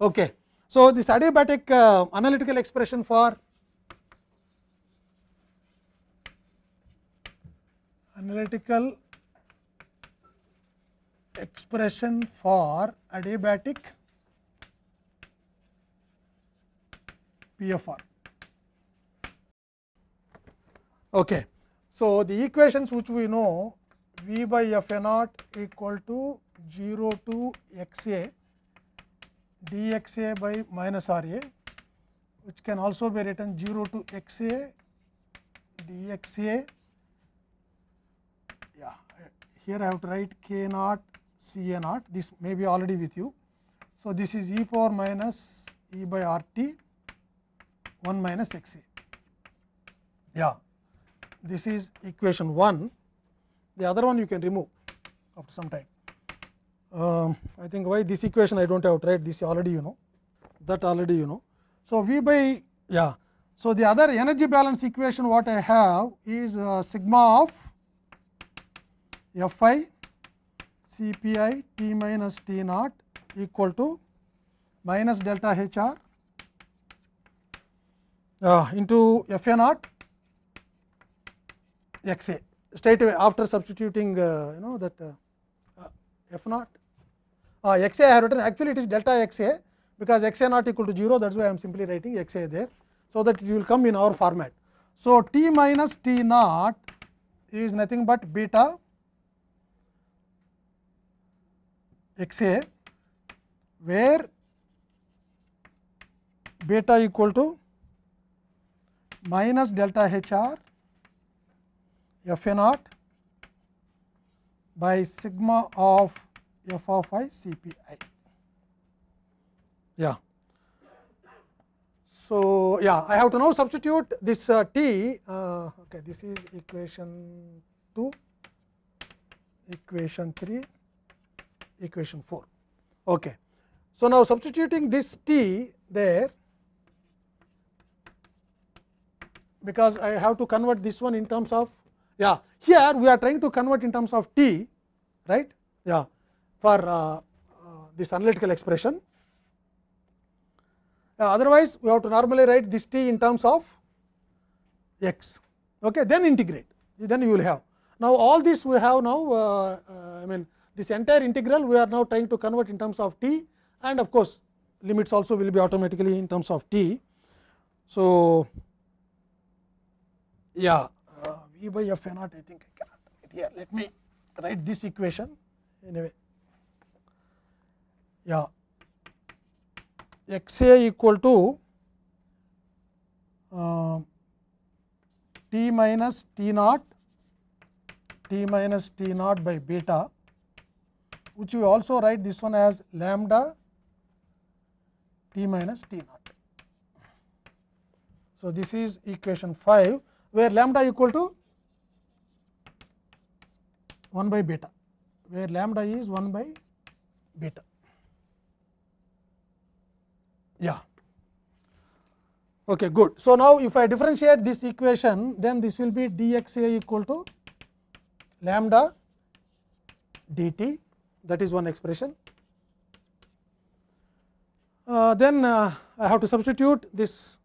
Okay. So, this adiabatic uh, analytical expression for analytical expression for adiabatic PFR. Okay. So, the equations which we know V by F a naught equal to 0 to x a d x a by minus r a which can also be written 0 to dxa. yeah here I have to write k naught C a naught this may be already with you. So, this is e power minus e by r t 1 minus x a yeah this is equation 1 the other one you can remove after some time. uh, I think why this equation I do not have tried this already you know that already you know. So, V by yeah. So, the other energy balance equation what I have is uh, sigma of F i C p i t minus t naught equal to minus delta H r uh, into F a naught x a straight away after substituting uh, you know that uh, f naught uh, x a I have written actually it is delta x a because x a naught equal to 0 that is why I am simply writing x a there. So, that it will come in our format. So, t minus t naught is nothing but beta x a where beta equal to minus delta h r f a naught by sigma of f of i c p i. Yeah. So, yeah I have to now substitute this uh, t uh, okay this is equation 2, equation 3, equation 4. Okay. So, now substituting this t there because I have to convert this one in terms of yeah, here we are trying to convert in terms of t, right? Yeah, for uh, uh, this analytical expression. Uh, otherwise, we have to normally write this t in terms of x. Okay, then integrate. Then you will have. Now all this we have now. Uh, uh, I mean, this entire integral we are now trying to convert in terms of t, and of course limits also will be automatically in terms of t. So, yeah V by f a naught I think I cannot write here. Let me write this equation anyway. Yeah, x a equal to uh, t minus t naught t minus t naught by beta which we also write this one as lambda t minus t naught. So, this is equation 5 where lambda equal to 1 by beta, where lambda is 1 by beta. Yeah. Okay, good. So, now if I differentiate this equation, then this will be dxa equal to lambda dt, that is one expression. Uh, then uh, I have to substitute this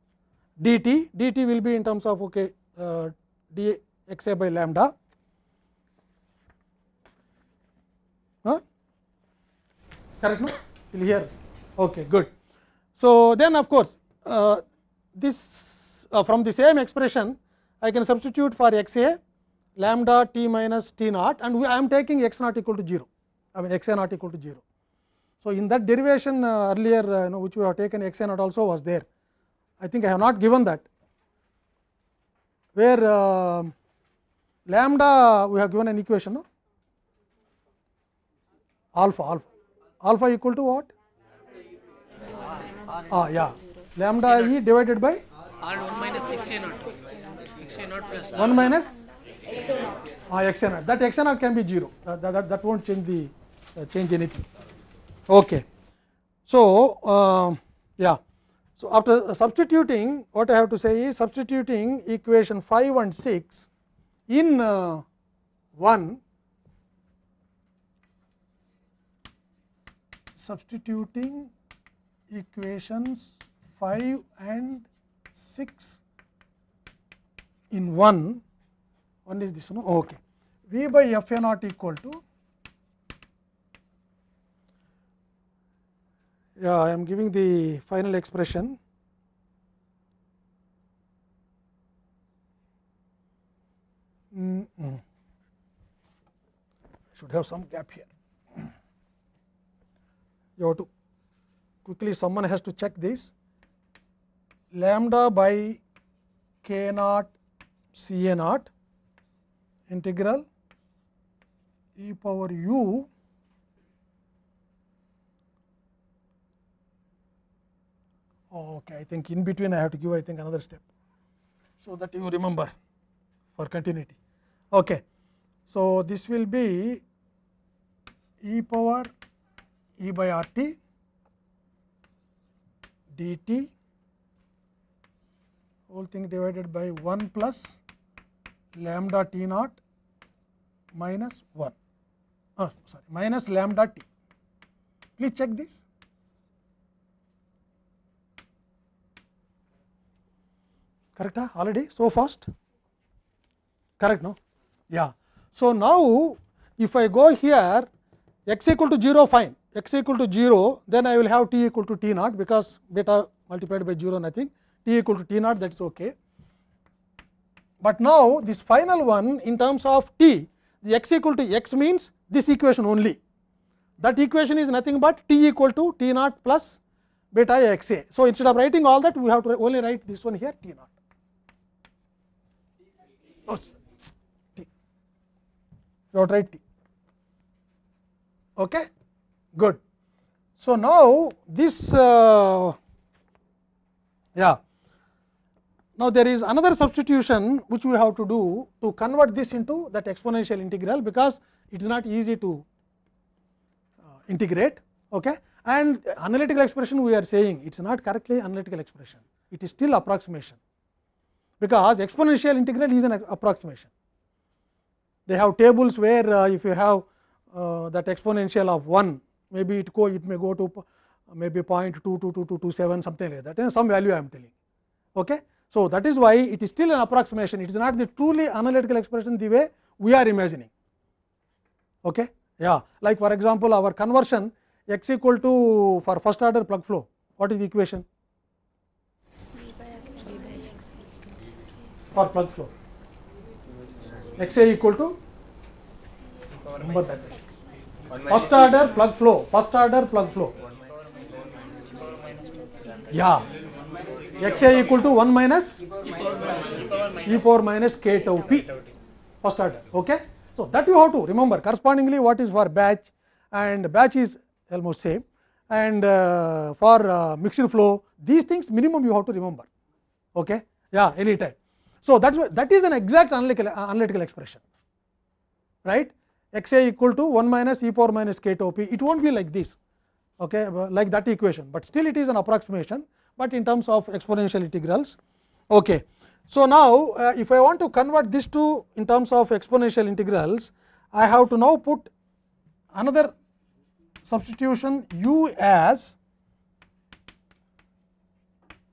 dt, dt will be in terms of okay, uh, dxa by lambda correct no till here okay good so then of course uh, this uh, from the same expression i can substitute for x a lambda t minus t naught and we, i am taking x naught equal to 0 i mean x a naught equal to 0 so in that derivation uh, earlier uh, you know, which we have taken x a naught also was there i think i have not given that where uh, lambda we have given an equation no? alpha alpha alpha equal to what? Ah, yeah, lambda e divided by 1 minus x naught. Ah, x naught. That x naught can be 0. That, that, that won't change the uh, change anything. Okay. So, uh, yeah. So, after substituting, what I have to say is substituting equation 5 and 6 in uh, 1 substituting equations 5 and 6 in one, one is this one, okay. V by F A naught equal to, yeah, I am giving the final expression. Mm Should have some gap here. you have to quickly someone has to check this lambda by k naught C a naught integral e power u oh, I think in between I have to give I think another step so that you remember for continuity okay so this will be e power r t d dt whole thing divided by 1 plus lambda t naught minus 1 oh sorry minus lambda t please check this correct huh? already so fast correct no yeah so now if i go here x equal to 0 fine x equal to 0, then I will have t equal to t naught because beta multiplied by 0 nothing, t equal to t naught that is okay. But now, this final one in terms of t, the x equal to x means this equation only. That equation is nothing but t equal to t naught plus beta x a. So, instead of writing all that, we have to only write this one here t naught. No, oh, t. You have to write t. Okay? good. So, now this uh, yeah now there is another substitution which we have to do to convert this into that exponential integral because it is not easy to uh, integrate okay and analytical expression we are saying it is not correctly analytical expression it is still approximation because exponential integral is an approximation they have tables where uh, if you have uh, that exponential of 1 maybe it go it may go to maybe 0.22227 something like that and some value I am telling. Okay? So, that is why it is still an approximation it is not the truly analytical expression the way we are imagining. Okay? Yeah. Like for example, our conversion x equal to for first order plug flow what is the equation? for plug flow x a equal to that first order plug flow first order plug flow yeah XA equal to one minus e for minus k tau p first order okay so that you how to remember correspondingly what is for batch and batch is almost same and for mixed flow these things minimum you how to remember okay yeah any time so that that is an exact analytical analytical expression right x a equal to 1 minus e power minus k tau p. It will not be like this, okay, like that equation, but still it is an approximation, but in terms of exponential integrals. Okay. So, now, uh, if I want to convert this to in terms of exponential integrals, I have to now put another substitution u as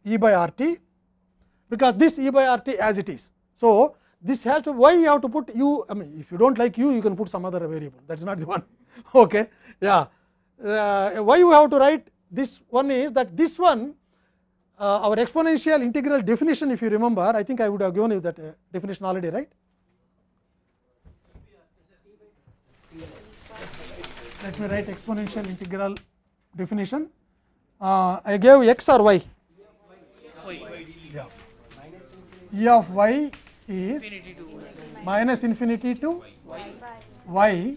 e by r t, because this e by r t as it is. So, this has to why you have to put u I mean if you do not like u you can put some other variable that is not the one okay yeah uh, why you have to write this one is that this one uh, our exponential integral definition if you remember I think I would have given you that uh, definition already right let me write exponential integral definition uh, I gave x or y yeah e of y is minus infinity to y?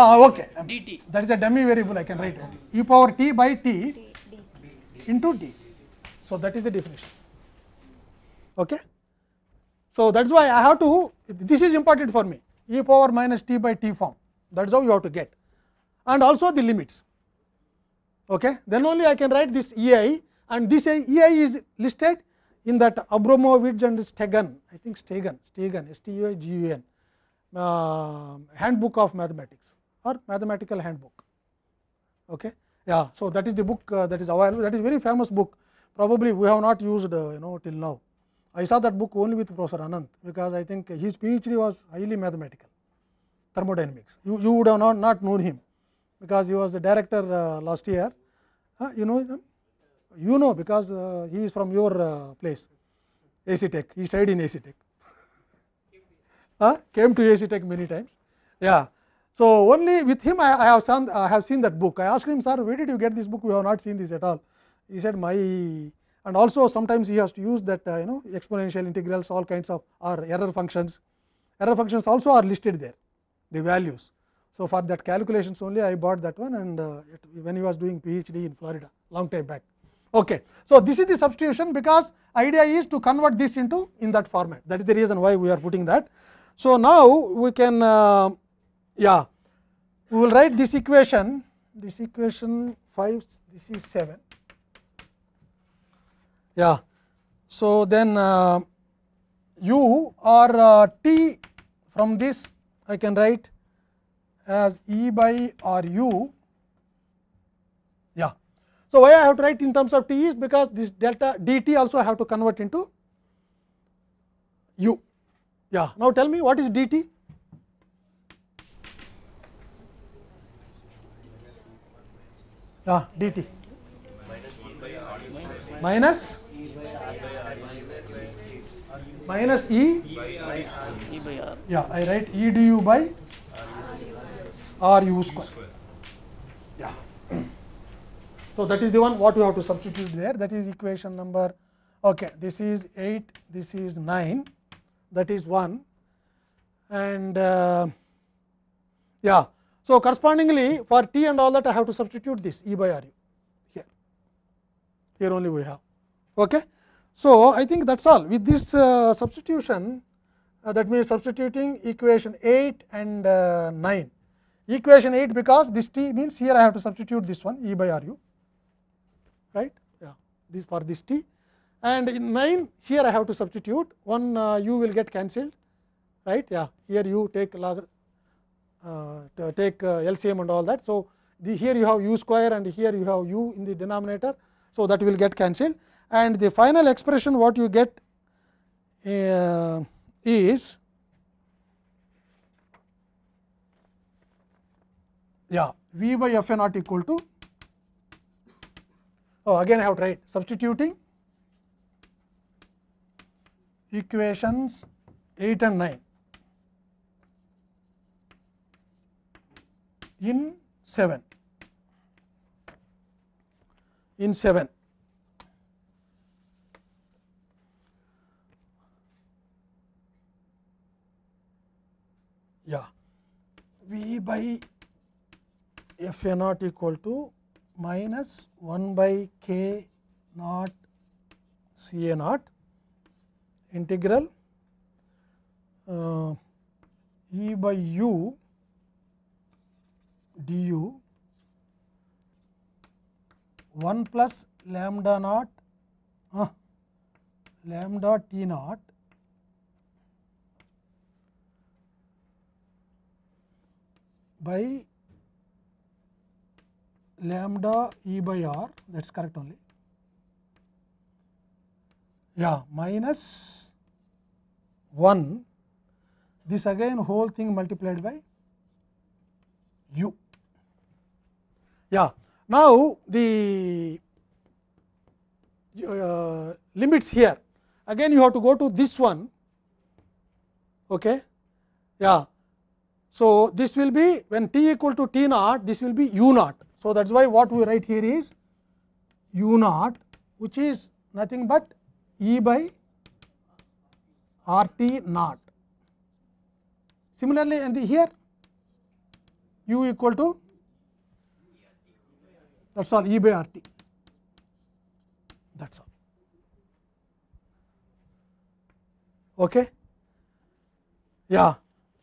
ah okay um, dt that is a dummy variable i can write it e power t by t into t so that is the definition okay so that's why i have to this is important for me e power minus t by t form that is how you have to get and also the limits okay. then only I can write this E i and this E i is listed in that Abramovich and Stegan, I think Stegan, Stegan, S-T-E-G-U-N, uh, um, handbook of mathematics or mathematical handbook. Okay. Yeah, so that is the book uh, that is available. That is very famous book. Probably we have not used uh, you know till now. I saw that book only with Professor Anand because I think his PhD was highly mathematical, thermodynamics. You you would have not, not known him because he was the director uh, last year. Uh, you know him? Um, you know because uh, he is from your place, AC Tech. He studied in AC Tech. uh, came to AC Tech many times. Yeah. So, only with him I, I, have seen, I have seen that book. I asked him, sir, where did you get this book? We have not seen this at all. He said, my and also sometimes he has to use that uh, you know exponential integrals, all kinds of or error functions. Error functions also are listed there, the values. So, for that calculations only I bought that one and uh, it, when he was doing PhD in Florida long time back. Okay. So, this is the substitution because idea is to convert this into in that format that is the reason why we are putting that. So, now we can uh, yeah we will write this equation this equation 5 this is 7 yeah. So, then uh, u or uh, t from this I can write as E by R u. Yeah. So, why I have to write in terms of t is because this delta dt also I have to convert into u. Yeah. Now, tell me what is dt? Yeah, dt. Minus minus e. Yeah, I write e by r u square. Yeah. So that is the one what we have to substitute there. That is equation number. Okay, this is eight. This is nine. That is one. And uh, yeah. So correspondingly, for t and all that, I have to substitute this e by r u here. Here only we have. Okay. So I think that's all. With this uh, substitution, uh, that means substituting equation 8 and uh, 9 equation 8 because this t means here I have to substitute this one E by RU, right? Yeah, this for this t. And in 9 here I have to substitute one uh, u will get cancelled, right? Yeah, here you take log, uh, take uh, LCM and all that. So the here you have u square and here you have u in the denominator, so that will get cancelled. And the final expression what you get uh, is yeah v by f a naught equal to oh again I have to write substituting equations 8 and 9 in 7 in 7 yeah v by f a naught equal to minus 1 by k naught C a naught integral uh, E by u du 1 plus lambda naught uh, lambda t naught by lambda E by R that is correct only. Yeah, minus 1 this again whole thing multiplied by u. Yeah, now the uh, limits here again you have to go to this one. Okay. Yeah. So, this will be when t equal to t naught this will be u naught So, that is why what we write here is u naught which is nothing but E by R t naught. Similarly, and here u equal to that is all E by R t that is all. Okay? Yeah.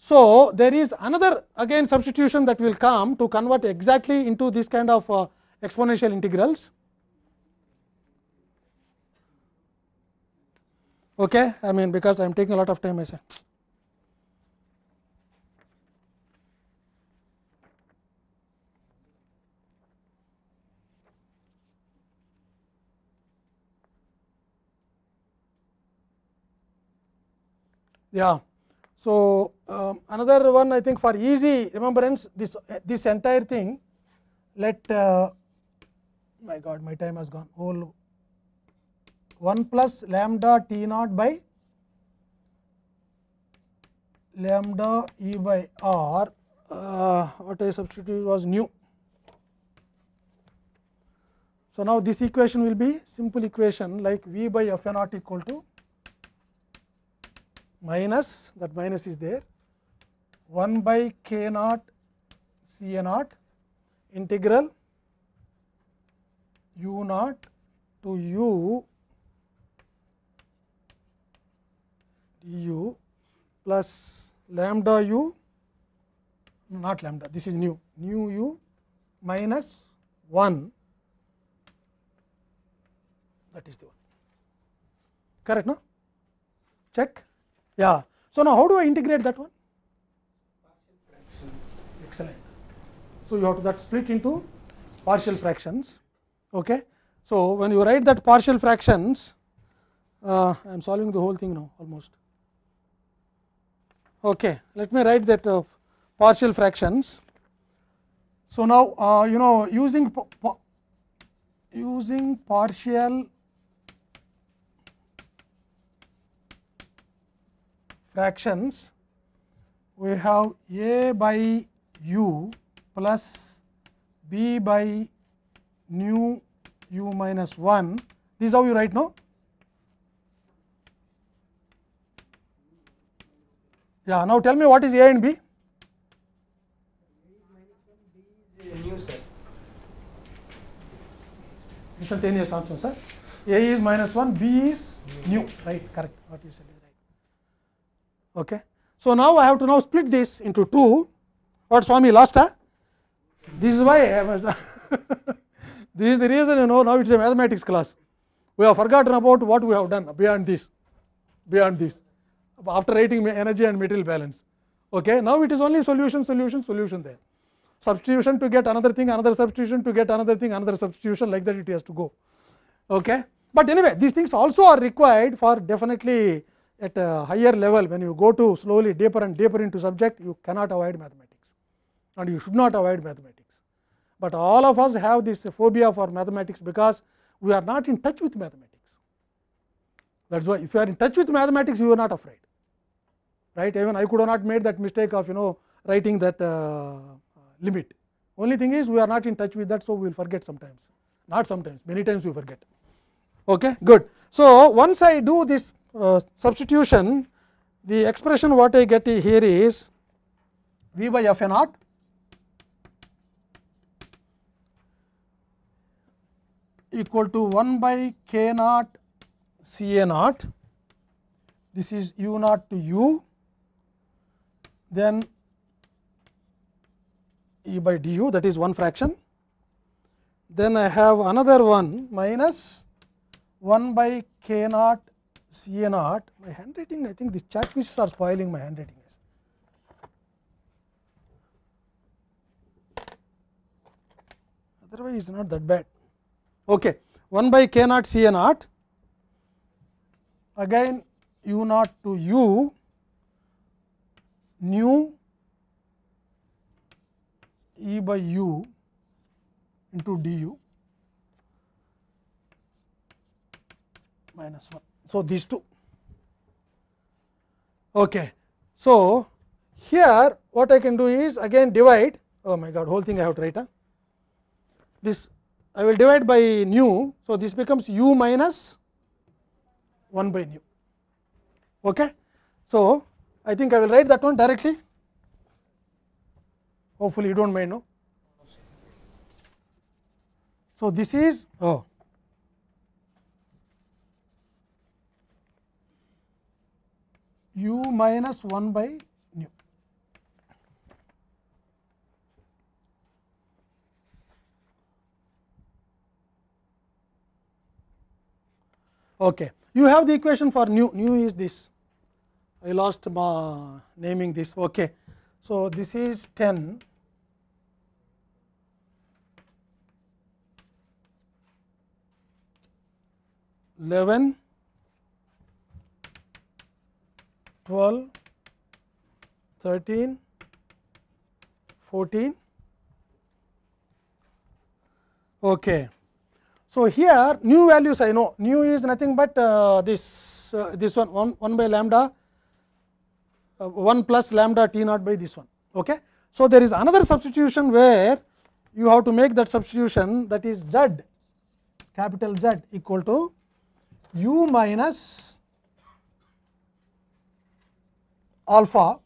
So, there is another again substitution that will come to convert exactly into this kind of uh, exponential integrals. Okay, I mean because I am taking a lot of time I say. Yeah. So, um, another one I think for easy remembrance this this entire thing let uh, my god my time has gone whole 1 plus lambda t naught by lambda e by r uh, what I substitute was nu. So, now this equation will be simple equation like v by f naught equal to minus that minus is there 1 by k naught C a naught integral u naught to u du plus lambda u not lambda this is nu nu u minus 1 that is the one correct no check Yeah. So, now how do I integrate that one? Excellent. So, you have to that split into partial fractions. Okay. So, when you write that partial fractions, uh, I am solving the whole thing now almost. Okay. Let me write that uh, partial fractions. So, now uh, you know using using partial fractions, we have a by u plus b by nu u minus 1. This is how you write now. Yeah, now tell me what is a and b? instantaneous answer sir a is minus 1 b is new right correct what you said Okay. So, now I have to now split this into two. What Swami lost? Huh? This is why I have this is the reason you know now it is a mathematics class. We have forgotten about what we have done beyond this, beyond this, after writing energy and material balance. Okay. Now, it is only solution, solution, solution there. Substitution to get another thing, another substitution to get another thing, another substitution like that it has to go. Okay. But anyway, these things also are required for definitely at a higher level when you go to slowly deeper and deeper into subject you cannot avoid mathematics and you should not avoid mathematics. But all of us have this phobia for mathematics because we are not in touch with mathematics. That is why if you are in touch with mathematics you are not afraid right even I could have not made that mistake of you know writing that uh, limit. Only thing is we are not in touch with that so we will forget sometimes not sometimes many times we forget. Okay, good. So, once I do this uh, substitution, the expression what I get here is V by f a naught equal to 1 by k naught C a naught, this is u naught to u, then e by du that is one fraction. Then I have another one minus 1 by k naught CA naught, my handwriting, I think these chat pieces are spoiling my handwriting. Is. Otherwise, it is not that bad. Okay. 1 by k naught C A naught, again u naught to u, nu e by u into u minus 1. So, these two. Okay. So, here what I can do is again divide oh my god whole thing I have to write huh? this I will divide by nu. So, this becomes u minus 1 by nu. Okay. So, I think I will write that one directly. Hopefully, you do not mind. No? So, this is oh u minus 1 by nu. Okay. You have the equation for nu, nu is this, I lost my naming this. Okay. So, this is 10 11 12, 13, 14. Okay. So, here new values I know new is nothing but uh, this uh, this one, 1 1 by lambda uh, 1 plus lambda t naught by this one. Okay. So, there is another substitution where you have to make that substitution that is z capital Z equal to u minus alpha,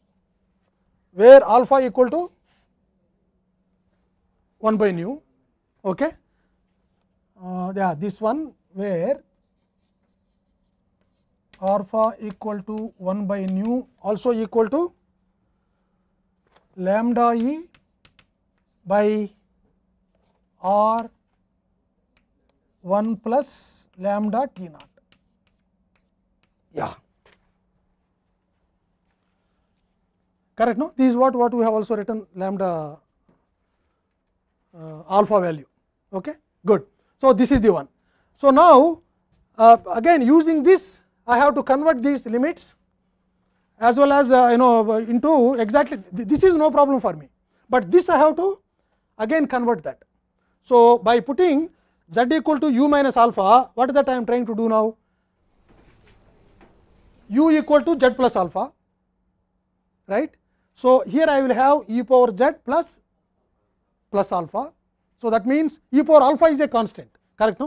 where alpha equal to 1 by nu. Okay. Uh, yeah, this one where alpha equal to 1 by nu also equal to lambda e by r 1 plus lambda t naught. Yeah. correct no this is what what we have also written lambda uh, alpha value okay good so this is the one so now uh, again using this i have to convert these limits as well as uh, you know uh, into exactly this is no problem for me but this i have to again convert that so by putting z equal to u minus alpha what is that i am trying to do now u equal to z plus alpha right so, here I will have e power z plus plus alpha. So, that means e power alpha is a constant correct no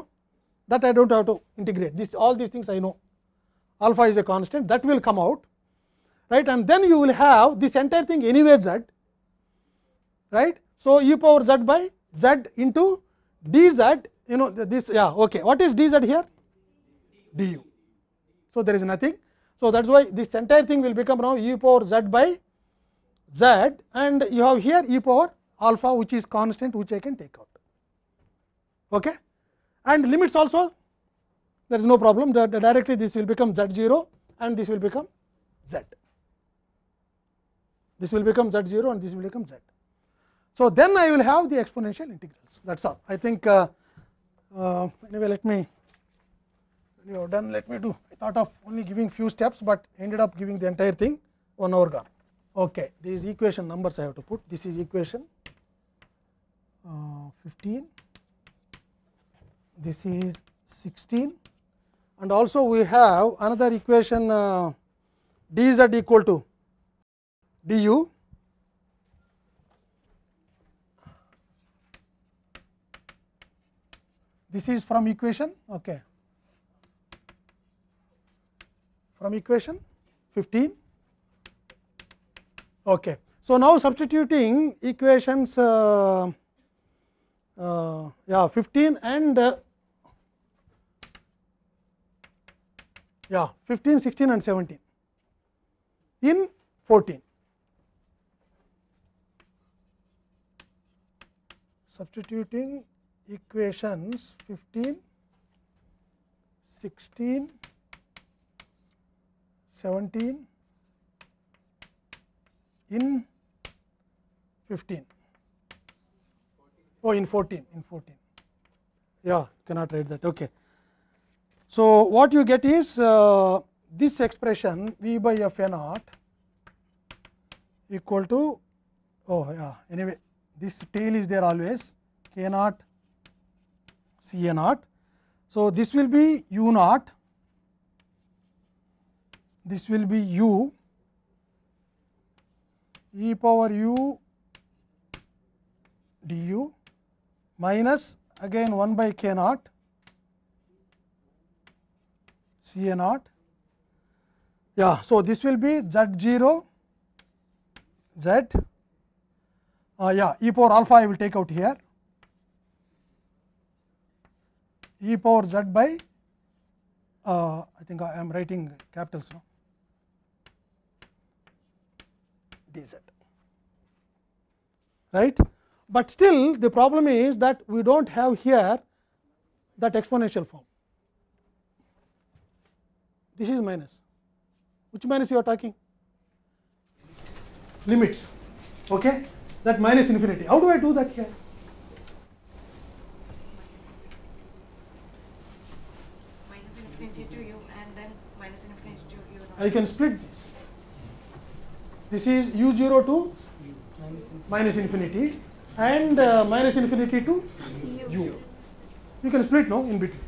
that I do not have to integrate this all these things I know alpha is a constant that will come out right and then you will have this entire thing anyway z right. So, e power z by z into d z you know this yeah okay what is d z here d u. So, there is nothing. So, that is why this entire thing will become now e power z by z and you have here e power alpha which is constant which I can take out. Okay? And limits also there is no problem that directly this will become z 0 and this will become z. This will become z 0 and this will become z. So, then I will have the exponential integrals that is all. I think uh, uh, anyway let me you have done let me do I thought of only giving few steps, but ended up giving the entire thing one hour gone. Okay, this is equation numbers I have to put. This is equation uh, 15, this is 16 and also we have another equation uh, dz equal to du this is from equation okay from equation 15 Okay. So, now substituting equations uh, uh, yeah 15 and uh, yeah 15, 16 and 17 in 14. Substituting equations 15, 16, 17 in 15 oh in 14 in 14 yeah cannot write that okay so what you get is uh, this expression v by f naught equal to oh yeah anyway this tail is there always k naught c a naught so this will be u naught this will be u e power u du minus again 1 by k naught C a naught. Yeah, so this will be z 0 z uh, yeah e power alpha I will take out here e power z by uh, I think I am writing capitals now dz right. But still the problem is that we do not have here that exponential form this is minus which minus you are talking limits okay that minus infinity how do i do that here minus infinity to and then minus infinity to can split this is u0 to minus infinity and uh, minus infinity to u. You can split no in between,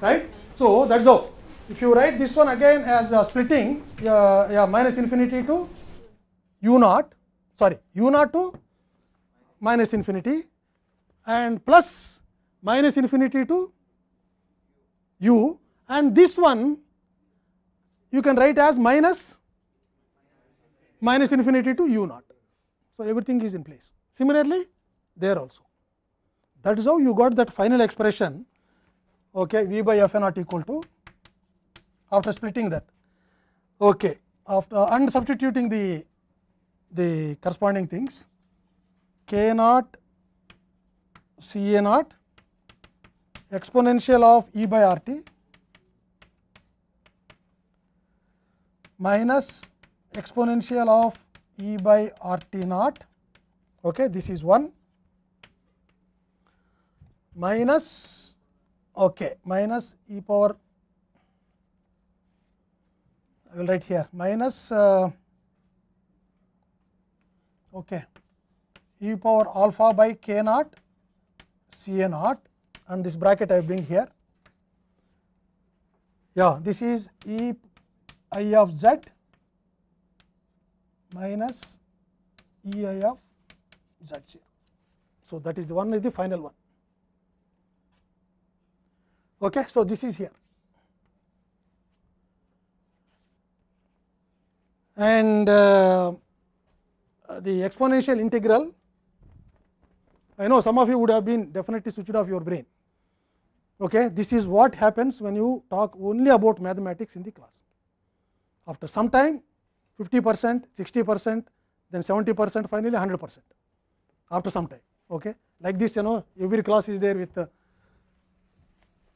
right? So that's all. If you write this one again as uh, splitting, uh, yeah, minus infinity to u naught, sorry, u naught to minus infinity and plus minus infinity to u and this one you can write as minus minus infinity to u naught. So, everything is in place. Similarly, there also that is how you got that final expression okay, v by f naught equal to after splitting that okay, after and substituting the the corresponding things k naught c a naught exponential of e by r t minus exponential of e by r t naught okay this is 1 minus okay minus e power I will write here minus uh, okay e power alpha by k naught C a naught and this bracket I bring here. Yeah, this is E i of z minus i of zj. So, that is the one is the final one. Okay, so, this is here. And uh, the exponential integral, I know some of you would have been definitely switched off your brain. Okay, this is what happens when you talk only about mathematics in the class. After some time, 50 percent, 60 percent, then 70 percent, finally 100 percent after some time. Okay? Like this, you know, every class is there with uh,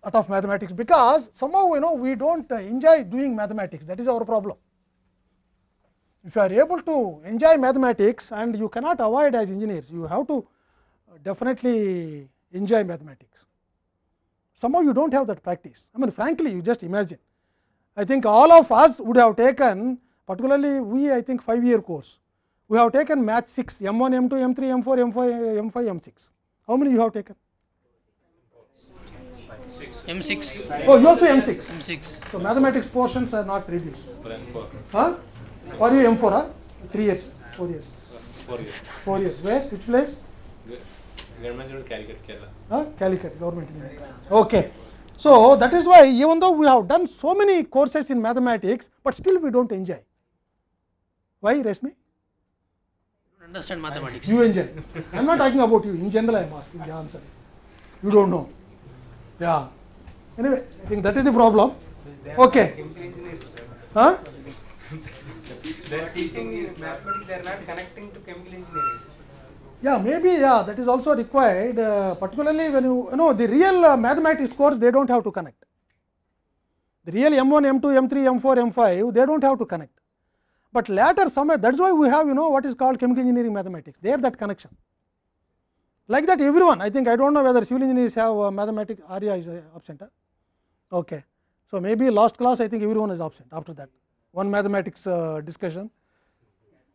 out of mathematics because somehow you know we don't uh, enjoy doing mathematics that is our problem if you are able to enjoy mathematics and you cannot avoid as engineers you have to definitely enjoy mathematics somehow you don't have that practice i mean frankly you just imagine i think all of us would have taken particularly we I think 5 year course. We have taken match 6 M 1, M 2, M 3, M 4, M 5, M 5, M 6. How many you have taken? M 6. Oh, you also M 6. M 6. So, mathematics portions are not reduced. Huh? Or you M 4, huh? 3 years, 4 years. 4 years. 4 years. Where? Which place? Government Calicut, Kerala. Huh? Calicut, government. Okay. So, that is why even though we have done so many courses in mathematics, but still we don't enjoy. Why, Rashmi? understand mathematics. You in general. I'm not talking about you. In general, I'm asking the answer. You don't know. Yeah. Anyway, I think that is the problem. Okay. Huh? They're teaching is mathematics. They're not connecting to chemical engineering. Yeah, maybe, yeah, that is also required, uh, particularly when you, you know, the real uh, mathematics course, they don't have to connect. The real M1, M2, M3, M4, M5, they don't have to connect. but later somewhere that is why we have you know what is called chemical engineering mathematics there that connection. Like that everyone I think I do not know whether civil engineers have uh, mathematics area is uh, absent. Huh? Okay. So, maybe last class I think everyone is absent after that one mathematics uh, discussion.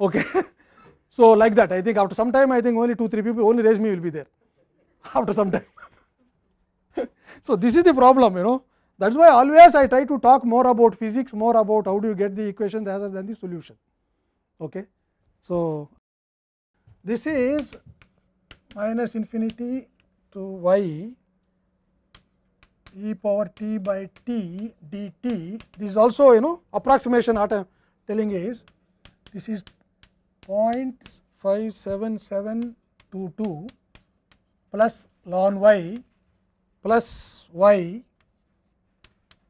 Okay. so, like that I think after some time I think only 2 3 people only Rajmi will be there after some time. so, this is the problem you know that is why always I try to talk more about physics, more about how do you get the equation rather than the solution. Okay. So, this is minus infinity to y e power t by t dt. This is also you know approximation what I am telling is this is 0.57722 plus ln y plus y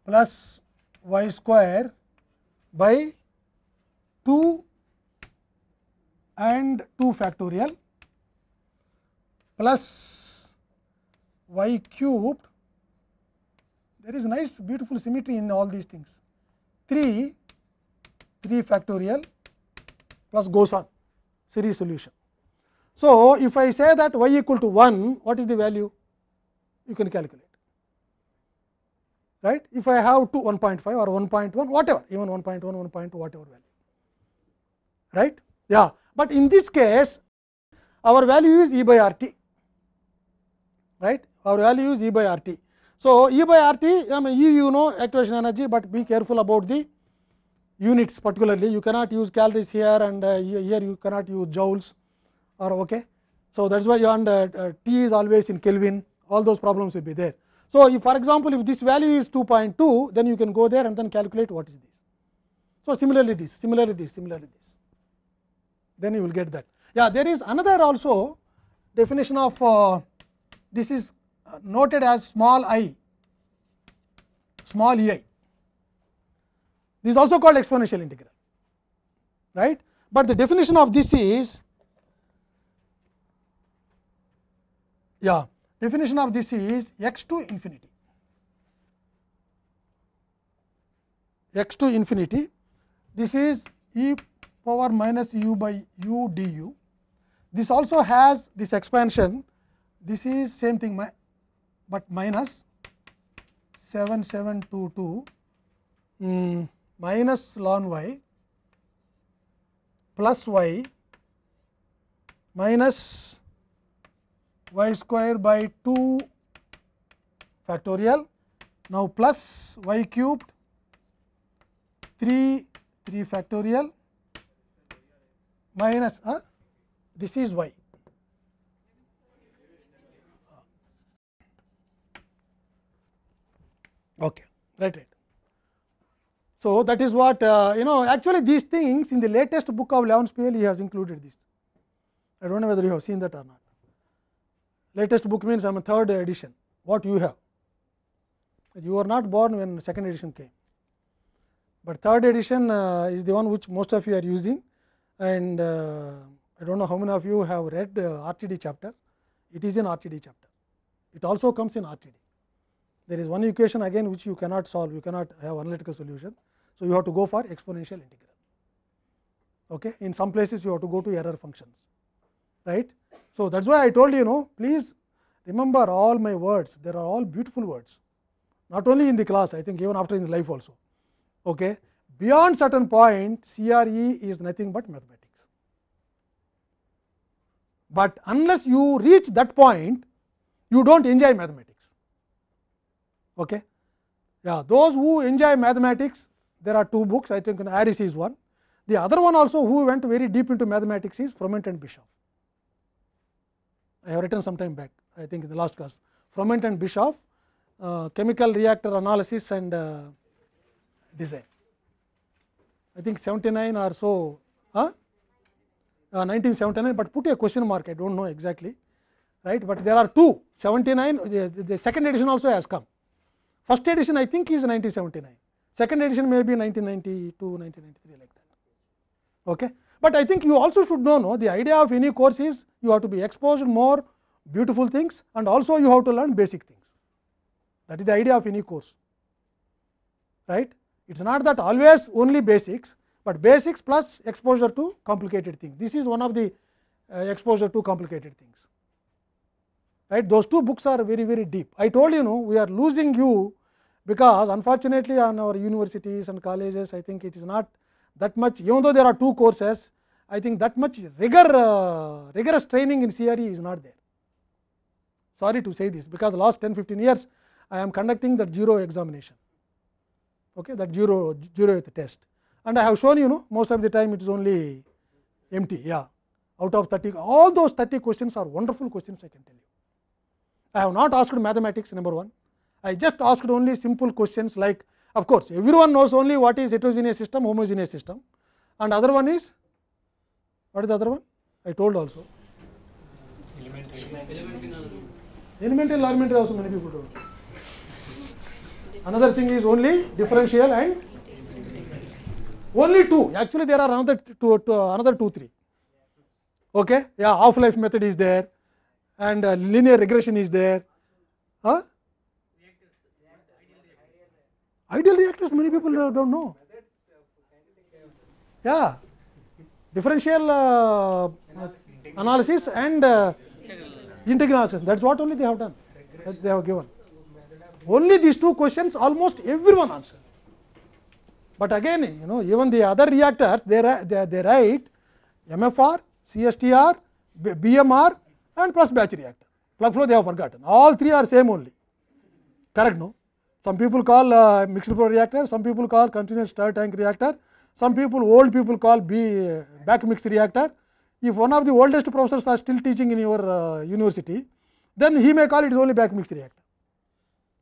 plus y square by 2 and 2 factorial plus y cube there is nice beautiful symmetry in all these things 3 3 factorial plus goes on series solution. So, if I say that y equal to 1 what is the value you can calculate right if I have 2 1.5 or 1.1 whatever even 1.1 1.2 whatever value right yeah but in this case our value is e by r right our value is e by r t. So, e by r t I mean e you know activation energy, but be careful about the units particularly you cannot use calories here and uh, here you cannot use joules or okay So, thats why you and uh, t is always in Kelvin all those problems will be there. So, if for example, if this value is 2.2, then you can go there and then calculate what is this. So, similarly this, similarly this, similarly this, then you will get that. Yeah, there is another also definition of uh, this is noted as small i, small e i. This is also called exponential integral, right. But the definition of this is, yeah, Definition of this is x to infinity. x to infinity, this is e power minus u by u du. This also has this expansion, this is same thing, but minus 7722 um, minus ln y plus y minus y square by 2 factorial. Now, plus y cubed 3 3 factorial minus uh, this is y. Okay, right, right. So, that is what uh, you know actually these things in the latest book of Leon Spiel he has included this. I do not know whether you have seen that or not latest book means I am third edition what you have you were not born when second edition came but third edition uh, is the one which most of you are using and uh, I do not know how many of you have read uh, RTD chapter, it is in RTD chapter, it also comes in RTD. There is one equation again which you cannot solve, you cannot have analytical solution. So, you have to go for exponential integral. Okay. In some places you have to go to error functions, right. So, that is why I told you, know please remember all my words there are all beautiful words not only in the class I think even after in life also. Okay. Beyond certain point CRE is nothing but mathematics, but unless you reach that point you do not enjoy mathematics. Okay. Yeah, those who enjoy mathematics there are two books I think Aris is one. The other one also who went very deep into mathematics is Froment and Bishop. I have written some time back, I think in the last class. Froment and Bischoff, uh, chemical reactor analysis and uh, design. I think 79 or so, huh? Uh, 1979, but put a question mark, I do not know exactly, right. But there are two 79, uh, the, the second edition also has come. First edition I think is 1979, second edition may be 1992, 1993 like that. Okay. But I think you also should know, no, the idea of any course is you have to be exposed more beautiful things and also you have to learn basic things. That is the idea of any course. Right? It is not that always only basics, but basics plus exposure to complicated things. This is one of the uh, exposure to complicated things. Right? Those two books are very, very deep. I told you, no, we are losing you because unfortunately on our universities and colleges, I think it is not that much even though there are two courses I think that much rigor uh, rigorous training in CRE is not there. Sorry to say this because last 10 15 years I am conducting that zero examination okay that zero zeroth test and I have shown you know most of the time it is only empty yeah out of 30 all those 30 questions are wonderful questions I can tell you. I have not asked mathematics number 1 I just asked only simple questions like of course, everyone knows only what is heterogeneous system, homogeneous system and other one is what is the other one? I told also. Elementary. Elemental elementary also many people don't. Another thing is only differential and only two. Actually, there are another two, two another two, three. Okay, yeah, half-life method is there, and uh, linear regression is there. Huh? Ideal reactors many people don't know. Yeah, differential uh, analysis and uh, integral analysis. That's what only they have done. That they have given. Only these two questions, almost everyone answered. But again, you know, even the other reactors, they, they, they write MFR, CSTR, BMR, and plus batch reactor. Plug flow they have forgotten. All three are same only. Correct, no? Some people call uh, mixed flow reactor, some people call continuous stir tank reactor, some people old people call B uh, back mix reactor. If one of the oldest professors are still teaching in your uh, university, then he may call it is only back mix reactor.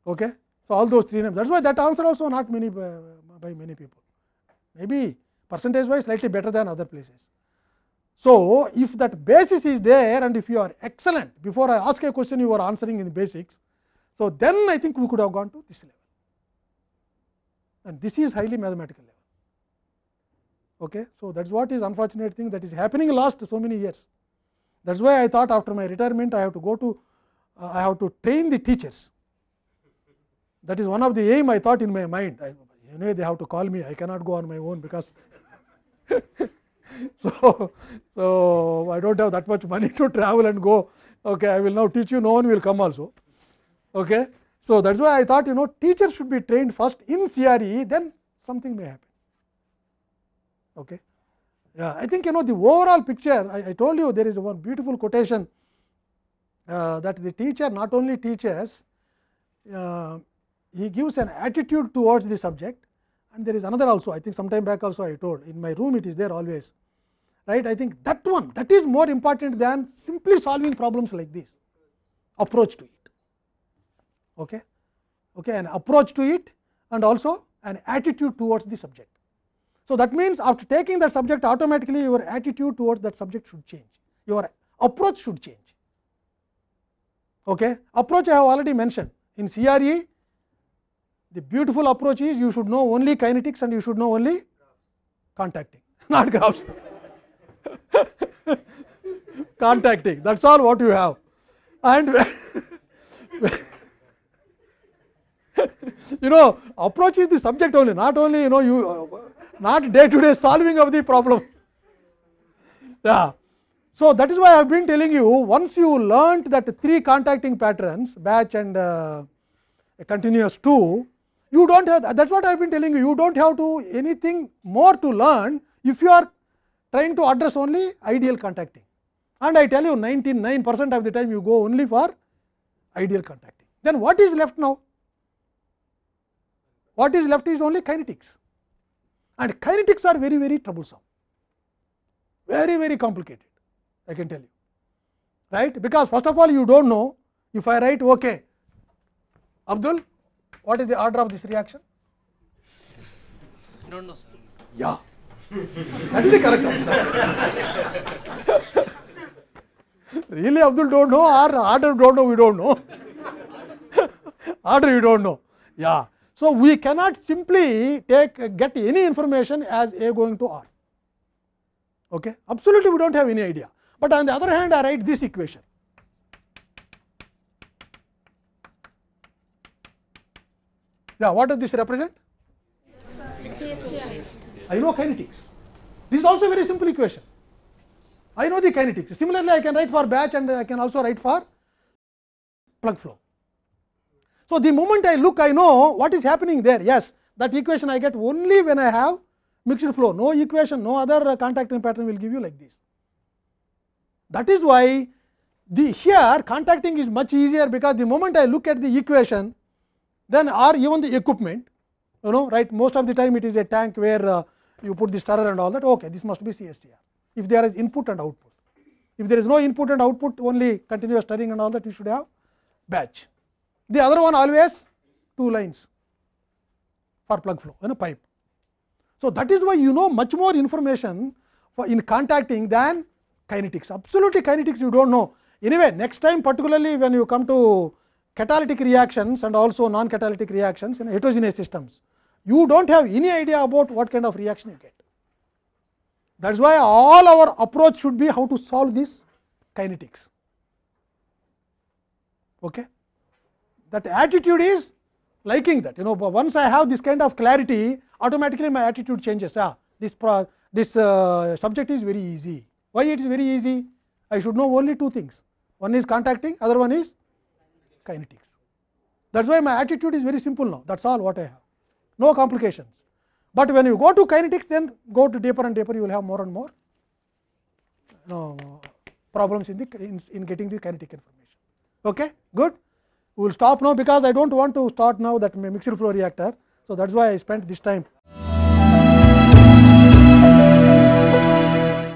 Okay? So, all those three names that is why that answer also not many by, uh, by many people, maybe percentage wise slightly better than other places. So, if that basis is there and if you are excellent before I ask a question you are answering in basics, so, then I think we could have gone to this level and this is highly mathematical level. Okay. So, that is what is unfortunate thing that is happening last so many years. That is why I thought after my retirement I have to go to uh, I have to train the teachers. That is one of the aim I thought in my mind. I, anyway, they have to call me. I cannot go on my own because so, so I don't have that much money to travel and go. Okay, I will now teach you. No one will come also. Okay? So, that is why I thought you know teachers should be trained first in CRE then something may happen. Okay? Yeah, I think you know the overall picture I, I told you there is one beautiful quotation uh, that the teacher not only teaches, uh, he gives an attitude towards the subject and there is another also I think sometime back also I told in my room it is there always. right? I think that one that is more important than simply solving problems like this approach to it okay, okay, an approach to it and also an attitude towards the subject. So, that means, after taking that subject automatically your attitude towards that subject should change, your approach should change. Okay. Approach I have already mentioned in CRE the beautiful approach is you should know only kinetics and you should know only contacting, not graphs. contacting that is all what you have and you know, approach is the subject only, not only, you know, you, uh, not day to day solving of the problem. Yeah. So, that is why I have been telling you, once you learnt that three contacting patterns, batch and uh, continuous two, you do not have, that is what I have been telling you, you do not have to anything more to learn if you are trying to address only ideal contacting. And I tell you 99 percent of the time you go only for ideal contacting. Then what is left now? what is left is only kinetics and kinetics are very very troublesome very very complicated I can tell you right because first of all you dont know if I write okay Abdul what is the order of this reaction I know sir yeah that is the correct answer really Abdul dont know or order dont know we dont know order you dont know yeah So, we cannot simply take get any information as A going to R. Okay? Absolutely, we do not have any idea, but on the other hand I write this equation. Now, what does this represent? I know kinetics. This is also a very simple equation. I know the kinetics. Similarly, I can write for batch and I can also write for plug flow. So, the moment I look I know what is happening there yes that equation I get only when I have mixed flow no equation no other uh, contacting pattern will give you like this. That is why the here contacting is much easier because the moment I look at the equation then or even the equipment you know right most of the time it is a tank where uh, you put the stirrer and all that okay this must be CSTR if there is input and output. If there is no input and output only continuous stirring and all that you should have batch the other one always two lines for plug flow in a pipe. So, that is why you know much more information for in contacting than kinetics. Absolutely kinetics you do not know. Anyway, next time particularly when you come to catalytic reactions and also non-catalytic reactions in heterogeneous systems, you do not have any idea about what kind of reaction you get. That is why all our approach should be how to solve this kinetics. Okay that attitude is liking that you know once I have this kind of clarity automatically my attitude changes ah this pro, this uh, subject is very easy why it is very easy I should know only two things one is contacting other one is kinetics that is why my attitude is very simple now that is all what I have no complications but when you go to kinetics then go to deeper and deeper you will have more and more you uh, know, problems in the in, in getting the kinetic information okay good we will stop now because I do not want to start now that mixed flow reactor. So, that is why I spent this time